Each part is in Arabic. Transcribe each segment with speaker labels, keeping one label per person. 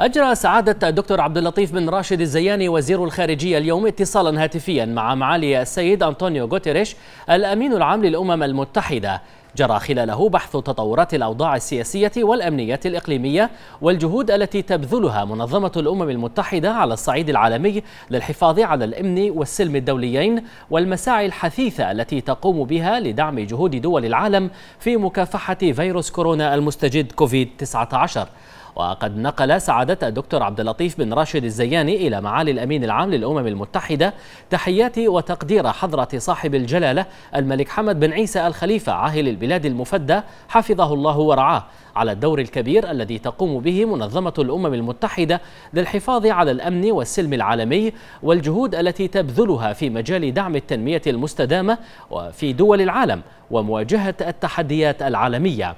Speaker 1: أجرى سعادة الدكتور عبد اللطيف بن راشد الزياني وزير الخارجية اليوم اتصالا هاتفيا مع معالي السيد أنطونيو غوتيريش الأمين العام للأمم المتحدة جرى خلاله بحث تطورات الأوضاع السياسية والأمنية الإقليمية والجهود التي تبذلها منظمة الأمم المتحدة على الصعيد العالمي للحفاظ على الأمن والسلم الدوليين والمساعي الحثيثة التي تقوم بها لدعم جهود دول العالم في مكافحة فيروس كورونا المستجد كوفيد 19 وقد نقل سعادة الدكتور عبد اللطيف بن راشد الزياني إلى معالي الأمين العام للأمم المتحدة تحيات وتقدير حضرة صاحب الجلالة الملك حمد بن عيسى الخليفة عاهل البلاد المفدى حفظه الله ورعاه على الدور الكبير الذي تقوم به منظمة الأمم المتحدة للحفاظ على الأمن والسلم العالمي والجهود التي تبذلها في مجال دعم التنمية المستدامة وفي دول العالم ومواجهة التحديات العالمية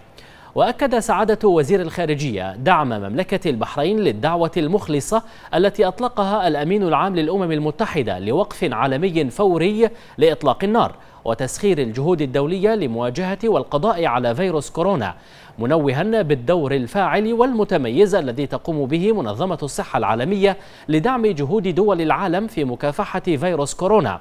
Speaker 1: وأكد سعادة وزير الخارجية دعم مملكة البحرين للدعوة المخلصة التي أطلقها الأمين العام للأمم المتحدة لوقف عالمي فوري لإطلاق النار وتسخير الجهود الدولية لمواجهة والقضاء على فيروس كورونا منوها بالدور الفاعل والمتميز الذي تقوم به منظمة الصحة العالمية لدعم جهود دول العالم في مكافحة فيروس كورونا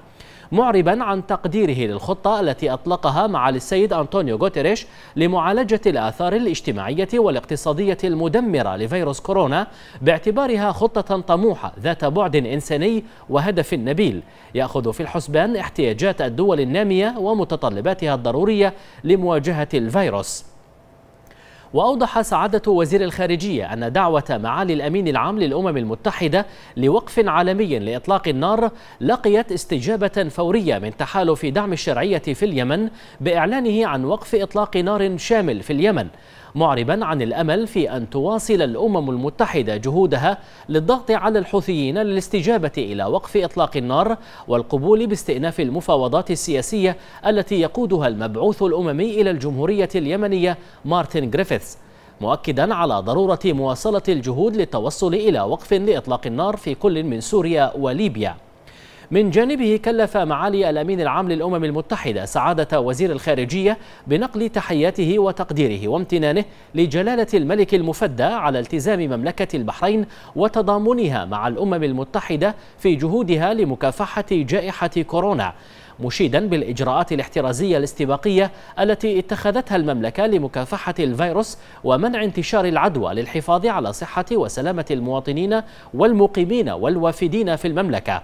Speaker 1: معربا عن تقديره للخطة التي أطلقها مع السيد أنطونيو غوتيريش لمعالجة الآثار الاجتماعية والاقتصادية المدمرة لفيروس كورونا باعتبارها خطة طموحة ذات بعد إنساني وهدف نبيل يأخذ في الحسبان احتياجات الدول النامية ومتطلباتها الضرورية لمواجهة الفيروس وأوضح سعادة وزير الخارجية أن دعوة معالي الأمين العام للأمم المتحدة لوقف عالمي لإطلاق النار لقيت استجابة فورية من تحالف دعم الشرعية في اليمن بإعلانه عن وقف إطلاق نار شامل في اليمن معربا عن الأمل في أن تواصل الأمم المتحدة جهودها للضغط على الحوثيين للاستجابة إلى وقف إطلاق النار والقبول باستئناف المفاوضات السياسية التي يقودها المبعوث الأممي إلى الجمهورية اليمنية مارتن جريفيث مؤكدا على ضرورة مواصلة الجهود للتوصل إلى وقف لإطلاق النار في كل من سوريا وليبيا من جانبه كلف معالي الأمين العام للأمم المتحدة سعادة وزير الخارجية بنقل تحياته وتقديره وامتنانه لجلالة الملك المفدى على التزام مملكة البحرين وتضامنها مع الأمم المتحدة في جهودها لمكافحة جائحة كورونا مشيدا بالإجراءات الاحترازية الاستباقية التي اتخذتها المملكة لمكافحة الفيروس ومنع انتشار العدوى للحفاظ على صحة وسلامة المواطنين والمقيمين والوافدين في المملكة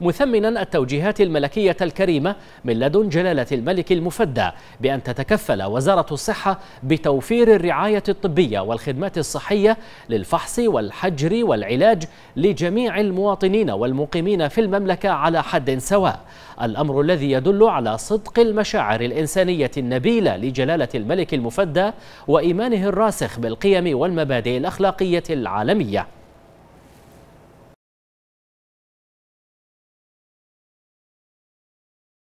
Speaker 1: مثمنا التوجيهات الملكية الكريمة من لدن جلالة الملك المفدى بأن تتكفل وزارة الصحة بتوفير الرعاية الطبية والخدمات الصحية للفحص والحجر والعلاج لجميع المواطنين والمقيمين في المملكة على حد سواء الأمر الذي يدل على صدق المشاعر الإنسانية النبيلة لجلالة الملك المفدى وإيمانه الراسخ بالقيم والمبادئ الأخلاقية العالمية